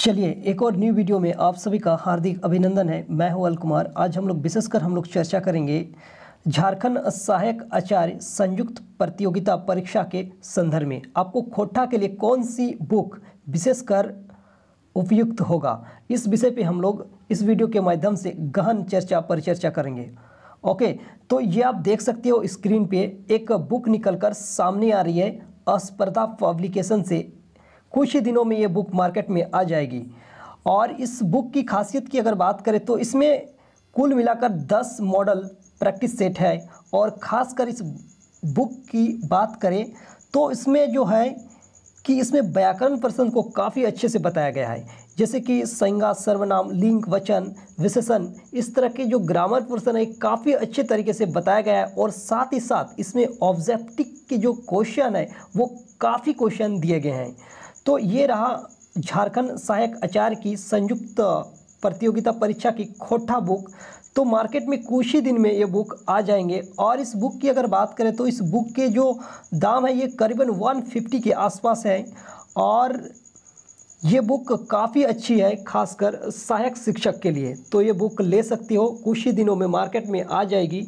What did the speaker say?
चलिए एक और न्यू वीडियो में आप सभी का हार्दिक अभिनंदन है मैं हूं अल कुमार आज हम लोग विशेषकर हम लोग चर्चा करेंगे झारखंड सहायक आचार्य संयुक्त प्रतियोगिता परीक्षा के संदर्भ में आपको खोटा के लिए कौन सी बुक विशेषकर उपयुक्त होगा इस विषय पे हम लोग इस वीडियो के माध्यम से गहन चर्चा परिचर्चा करेंगे ओके तो ये आप देख सकते हो स्क्रीन पे एक बुक निकल सामने आ रही है अस्पर्धा पब्लिकेशन से कुछ ही दिनों में ये बुक मार्केट में आ जाएगी और इस बुक की खासियत की अगर बात करें तो इसमें कुल मिलाकर 10 मॉडल प्रैक्टिस सेट है और ख़ासकर इस बुक की बात करें तो इसमें जो है कि इसमें व्याकरण प्रश्न को काफ़ी अच्छे से बताया गया है जैसे कि संज्ञा सर्वनाम लिंग वचन विशेषण इस तरह के जो ग्रामर प्रश्न है काफ़ी अच्छे तरीके से बताया गया है और साथ ही साथ इसमें ऑब्जेक्टिक के जो क्वेश्चन है वो काफ़ी क्वेश्चन दिए गए हैं तो ये रहा झारखंड सहायक आचार्य की संयुक्त प्रतियोगिता परीक्षा की खोटा बुक तो मार्केट में कुछ ही दिन में ये बुक आ जाएंगे और इस बुक की अगर बात करें तो इस बुक के जो दाम है ये करीबन 150 के आसपास है और ये बुक काफ़ी अच्छी है खासकर सहायक शिक्षक के लिए तो ये बुक ले सकती हो कुछ ही दिनों में मार्केट में आ जाएगी